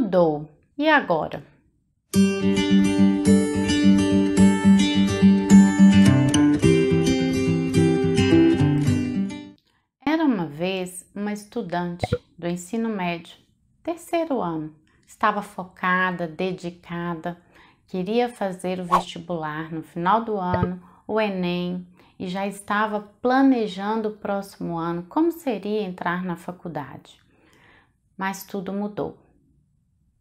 mudou. E agora? Era uma vez uma estudante do ensino médio, terceiro ano. Estava focada, dedicada, queria fazer o vestibular no final do ano, o Enem, e já estava planejando o próximo ano como seria entrar na faculdade. Mas tudo mudou.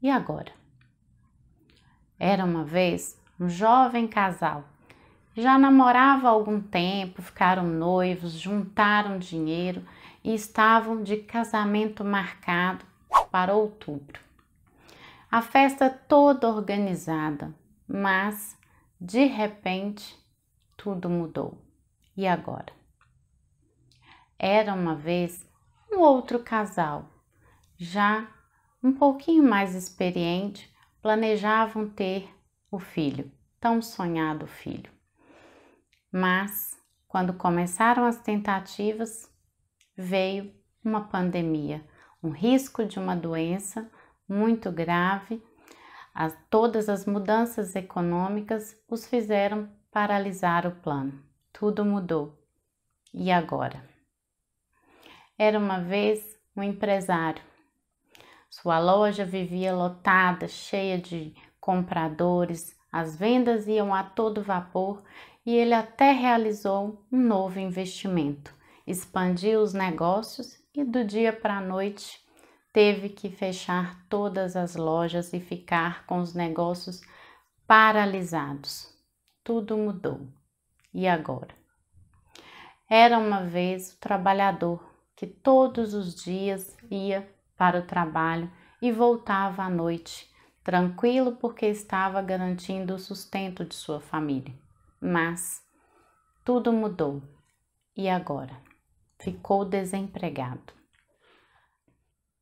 E agora? Era uma vez um jovem casal. Já namorava há algum tempo, ficaram noivos, juntaram dinheiro e estavam de casamento marcado para outubro. A festa toda organizada, mas de repente tudo mudou. E agora? Era uma vez um outro casal, já um pouquinho mais experiente, planejavam ter o filho, tão sonhado filho. Mas, quando começaram as tentativas, veio uma pandemia, um risco de uma doença muito grave. As, todas as mudanças econômicas os fizeram paralisar o plano. Tudo mudou. E agora? Era uma vez um empresário sua loja vivia lotada, cheia de compradores, as vendas iam a todo vapor e ele até realizou um novo investimento. Expandiu os negócios e do dia para a noite teve que fechar todas as lojas e ficar com os negócios paralisados. Tudo mudou. E agora? Era uma vez o trabalhador que todos os dias ia para o trabalho e voltava à noite, tranquilo porque estava garantindo o sustento de sua família. Mas tudo mudou. E agora? Ficou desempregado.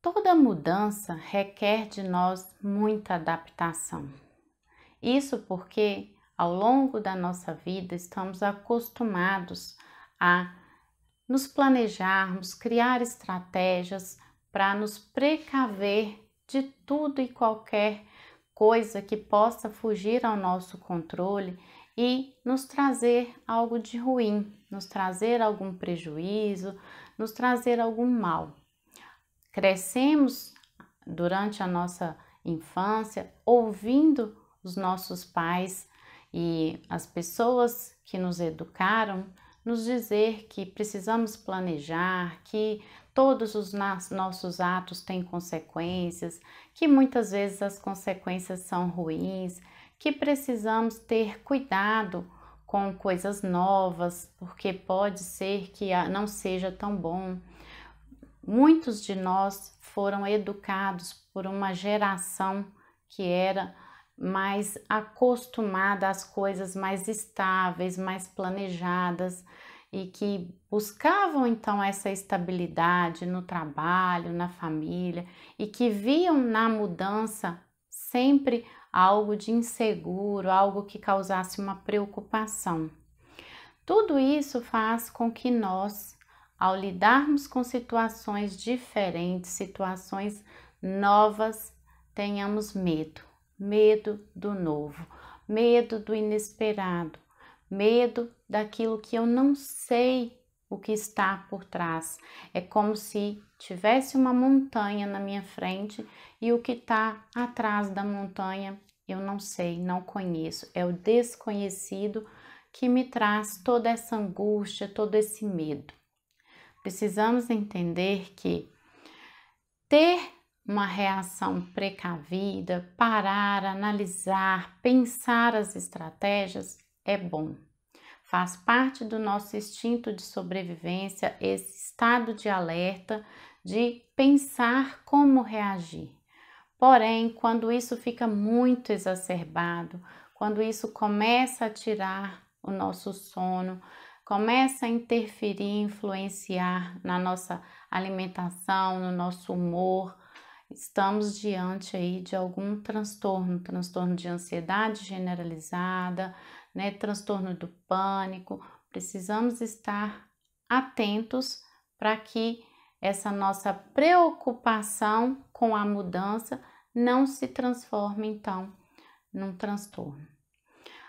Toda mudança requer de nós muita adaptação. Isso porque ao longo da nossa vida estamos acostumados a nos planejarmos, criar estratégias, para nos precaver de tudo e qualquer coisa que possa fugir ao nosso controle e nos trazer algo de ruim, nos trazer algum prejuízo, nos trazer algum mal. Crescemos durante a nossa infância ouvindo os nossos pais e as pessoas que nos educaram nos dizer que precisamos planejar, que todos os nossos atos têm consequências, que muitas vezes as consequências são ruins, que precisamos ter cuidado com coisas novas, porque pode ser que não seja tão bom. Muitos de nós foram educados por uma geração que era mais acostumada às coisas mais estáveis, mais planejadas, e que buscavam então essa estabilidade no trabalho, na família e que viam na mudança sempre algo de inseguro, algo que causasse uma preocupação. Tudo isso faz com que nós, ao lidarmos com situações diferentes, situações novas, tenhamos medo, medo do novo, medo do inesperado, medo daquilo que eu não sei o que está por trás. É como se tivesse uma montanha na minha frente e o que está atrás da montanha eu não sei, não conheço. É o desconhecido que me traz toda essa angústia, todo esse medo. Precisamos entender que ter uma reação precavida, parar, analisar, pensar as estratégias é bom. Faz parte do nosso instinto de sobrevivência esse estado de alerta de pensar como reagir. Porém, quando isso fica muito exacerbado, quando isso começa a tirar o nosso sono, começa a interferir, influenciar na nossa alimentação, no nosso humor, estamos diante aí de algum transtorno, transtorno de ansiedade generalizada, né? Transtorno do pânico. Precisamos estar atentos para que essa nossa preocupação com a mudança não se transforme então num transtorno.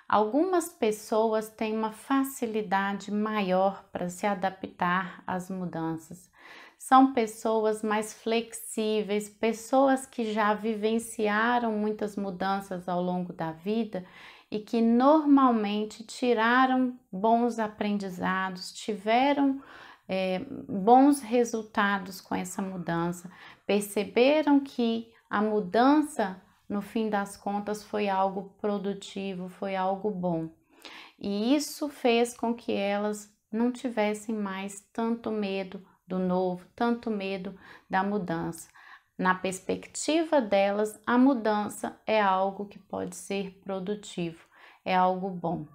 Algumas pessoas têm uma facilidade maior para se adaptar às mudanças. São pessoas mais flexíveis, pessoas que já vivenciaram muitas mudanças ao longo da vida e que normalmente tiraram bons aprendizados, tiveram é, bons resultados com essa mudança, perceberam que a mudança, no fim das contas, foi algo produtivo, foi algo bom. E isso fez com que elas não tivessem mais tanto medo do novo, tanto medo da mudança. Na perspectiva delas, a mudança é algo que pode ser produtivo, é algo bom.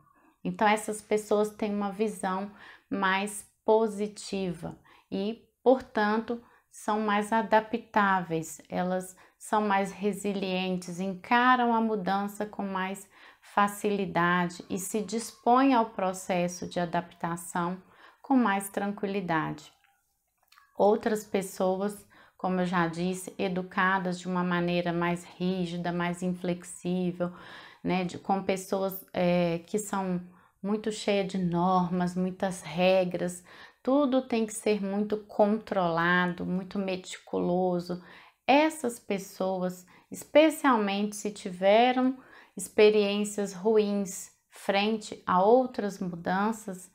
Então, essas pessoas têm uma visão mais positiva e, portanto, são mais adaptáveis, elas são mais resilientes, encaram a mudança com mais facilidade e se dispõem ao processo de adaptação com mais tranquilidade. Outras pessoas como eu já disse, educadas de uma maneira mais rígida, mais inflexível, né, de, com pessoas é, que são muito cheias de normas, muitas regras, tudo tem que ser muito controlado, muito meticuloso. Essas pessoas, especialmente se tiveram experiências ruins frente a outras mudanças,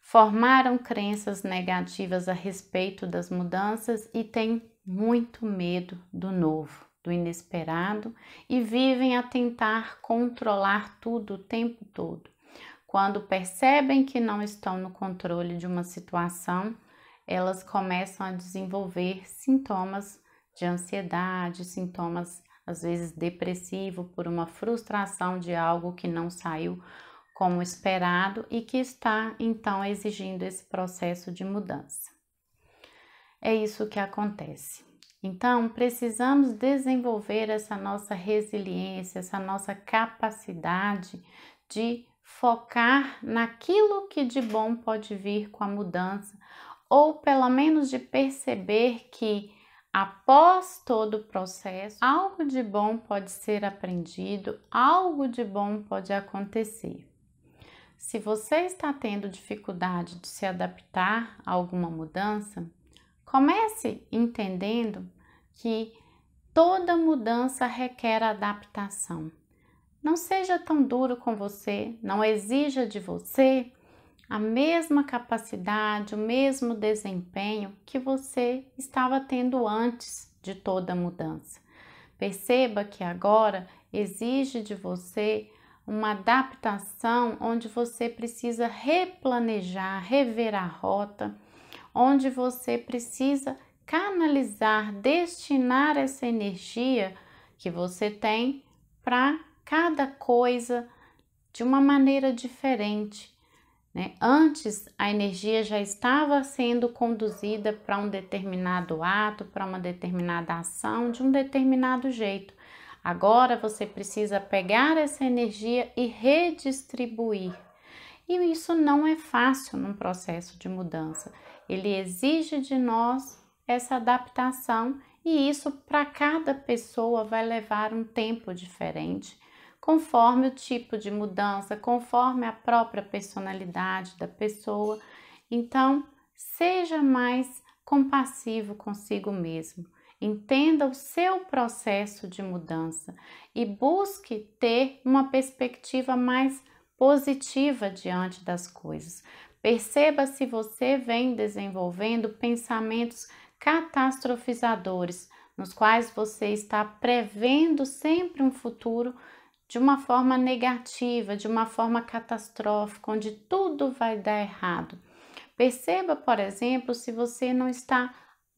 formaram crenças negativas a respeito das mudanças e têm muito medo do novo, do inesperado e vivem a tentar controlar tudo o tempo todo. Quando percebem que não estão no controle de uma situação, elas começam a desenvolver sintomas de ansiedade, sintomas às vezes depressivo por uma frustração de algo que não saiu como esperado e que está então exigindo esse processo de mudança. É isso que acontece. Então, precisamos desenvolver essa nossa resiliência, essa nossa capacidade de focar naquilo que de bom pode vir com a mudança, ou pelo menos de perceber que após todo o processo, algo de bom pode ser aprendido, algo de bom pode acontecer. Se você está tendo dificuldade de se adaptar a alguma mudança, Comece entendendo que toda mudança requer adaptação. Não seja tão duro com você, não exija de você a mesma capacidade, o mesmo desempenho que você estava tendo antes de toda mudança. Perceba que agora exige de você uma adaptação onde você precisa replanejar, rever a rota onde você precisa canalizar, destinar essa energia que você tem para cada coisa de uma maneira diferente. Né? Antes, a energia já estava sendo conduzida para um determinado ato, para uma determinada ação, de um determinado jeito. Agora você precisa pegar essa energia e redistribuir. E isso não é fácil num processo de mudança. Ele exige de nós essa adaptação e isso para cada pessoa vai levar um tempo diferente, conforme o tipo de mudança, conforme a própria personalidade da pessoa. Então, seja mais compassivo consigo mesmo. Entenda o seu processo de mudança e busque ter uma perspectiva mais positiva diante das coisas, Perceba se você vem desenvolvendo pensamentos catastrofizadores, nos quais você está prevendo sempre um futuro de uma forma negativa, de uma forma catastrófica, onde tudo vai dar errado. Perceba, por exemplo, se você não está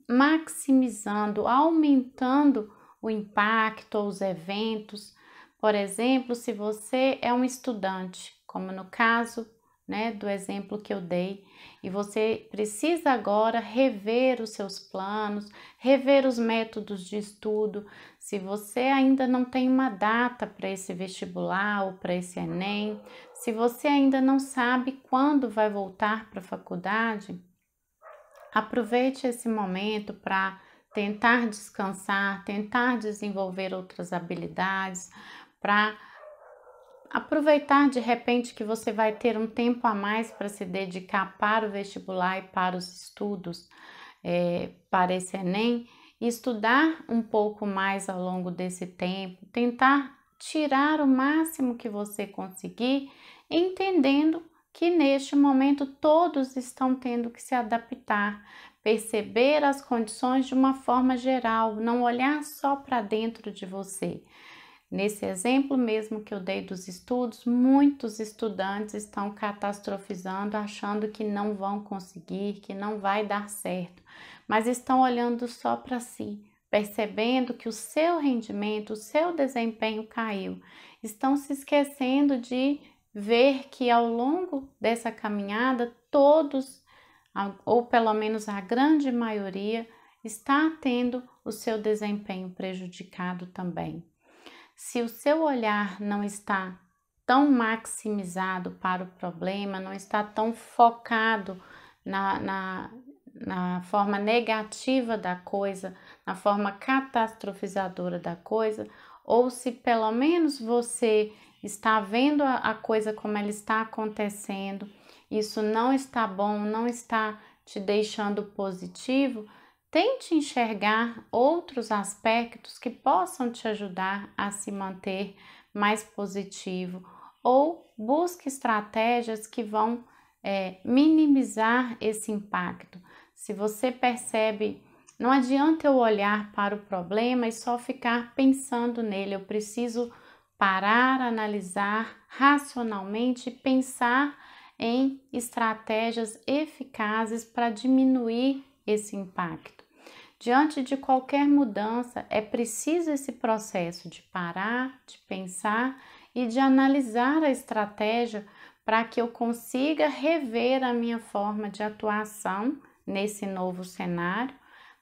maximizando, aumentando o impacto ou os eventos. Por exemplo, se você é um estudante, como no caso né, do exemplo que eu dei. E você precisa agora rever os seus planos, rever os métodos de estudo. Se você ainda não tem uma data para esse vestibular ou para esse Enem, se você ainda não sabe quando vai voltar para a faculdade, aproveite esse momento para tentar descansar, tentar desenvolver outras habilidades, para aproveitar de repente que você vai ter um tempo a mais para se dedicar para o vestibular e para os estudos é, para esse Enem, estudar um pouco mais ao longo desse tempo, tentar tirar o máximo que você conseguir, entendendo que neste momento todos estão tendo que se adaptar, perceber as condições de uma forma geral, não olhar só para dentro de você. Nesse exemplo mesmo que eu dei dos estudos, muitos estudantes estão catastrofizando, achando que não vão conseguir, que não vai dar certo, mas estão olhando só para si, percebendo que o seu rendimento, o seu desempenho caiu. Estão se esquecendo de ver que ao longo dessa caminhada, todos, ou pelo menos a grande maioria, está tendo o seu desempenho prejudicado também. Se o seu olhar não está tão maximizado para o problema, não está tão focado na, na, na forma negativa da coisa, na forma catastrofizadora da coisa, ou se pelo menos você está vendo a, a coisa como ela está acontecendo, isso não está bom, não está te deixando positivo, Tente enxergar outros aspectos que possam te ajudar a se manter mais positivo ou busque estratégias que vão é, minimizar esse impacto. Se você percebe, não adianta eu olhar para o problema e só ficar pensando nele, eu preciso parar, analisar racionalmente, pensar em estratégias eficazes para diminuir esse impacto. Diante de qualquer mudança, é preciso esse processo de parar, de pensar e de analisar a estratégia para que eu consiga rever a minha forma de atuação nesse novo cenário,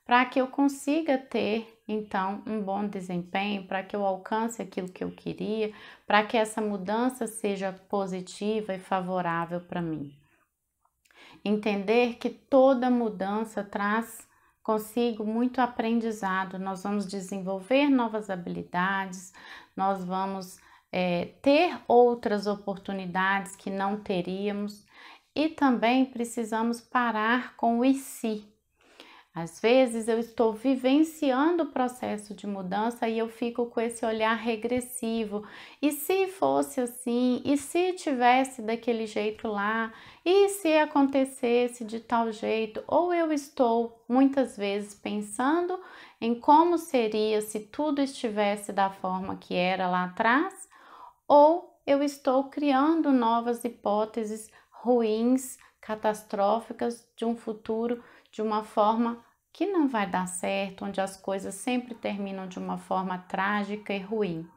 para que eu consiga ter então um bom desempenho, para que eu alcance aquilo que eu queria, para que essa mudança seja positiva e favorável para mim entender que toda mudança traz consigo muito aprendizado. Nós vamos desenvolver novas habilidades, nós vamos é, ter outras oportunidades que não teríamos e também precisamos parar com o e se. Si. Às vezes eu estou vivenciando o processo de mudança e eu fico com esse olhar regressivo. E se fosse assim? E se tivesse daquele jeito lá? E se acontecesse de tal jeito? Ou eu estou muitas vezes pensando em como seria se tudo estivesse da forma que era lá atrás? Ou eu estou criando novas hipóteses ruins, catastróficas de um futuro de uma forma que não vai dar certo, onde as coisas sempre terminam de uma forma trágica e ruim.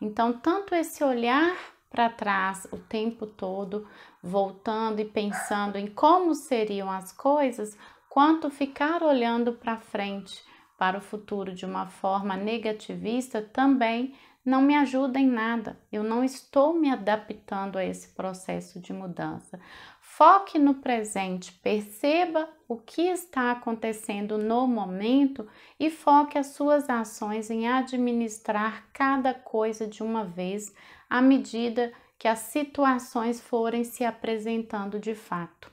Então, tanto esse olhar para trás o tempo todo, voltando e pensando em como seriam as coisas, quanto ficar olhando para frente, para o futuro de uma forma negativista também não me ajuda em nada. Eu não estou me adaptando a esse processo de mudança. Foque no presente, perceba o que está acontecendo no momento e foque as suas ações em administrar cada coisa de uma vez à medida que as situações forem se apresentando de fato.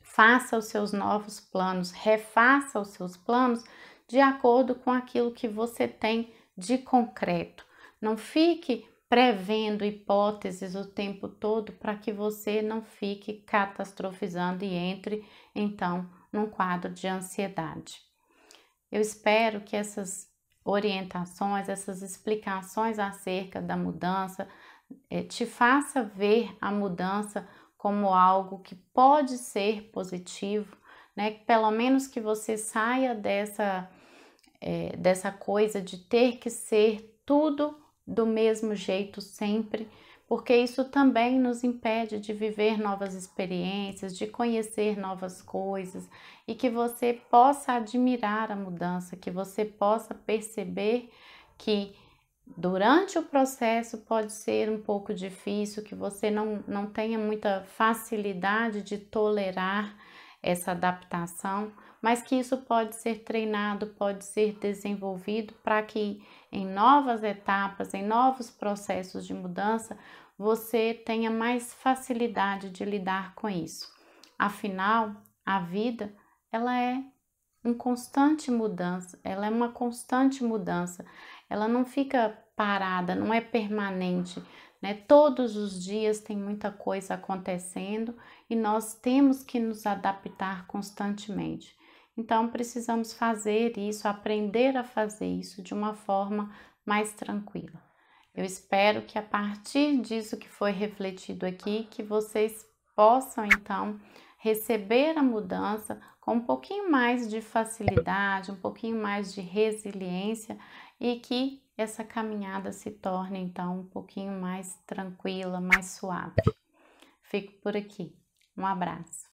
Faça os seus novos planos, refaça os seus planos de acordo com aquilo que você tem de concreto. Não fique prevendo hipóteses o tempo todo para que você não fique catastrofizando e entre então num quadro de ansiedade. Eu espero que essas orientações, essas explicações acerca da mudança eh, te faça ver a mudança como algo que pode ser positivo, né? Pelo menos que você saia dessa é, dessa coisa de ter que ser tudo do mesmo jeito sempre, porque isso também nos impede de viver novas experiências, de conhecer novas coisas e que você possa admirar a mudança, que você possa perceber que durante o processo pode ser um pouco difícil, que você não, não tenha muita facilidade de tolerar essa adaptação, mas que isso pode ser treinado, pode ser desenvolvido para que em novas etapas, em novos processos de mudança, você tenha mais facilidade de lidar com isso. Afinal, a vida, ela é um constante mudança, ela é uma constante mudança. Ela não fica parada, não é permanente, né? Todos os dias tem muita coisa acontecendo e nós temos que nos adaptar constantemente. Então, precisamos fazer isso, aprender a fazer isso de uma forma mais tranquila. Eu espero que a partir disso que foi refletido aqui, que vocês possam então receber a mudança com um pouquinho mais de facilidade, um pouquinho mais de resiliência e que essa caminhada se torne então um pouquinho mais tranquila, mais suave. Fico por aqui. Um abraço.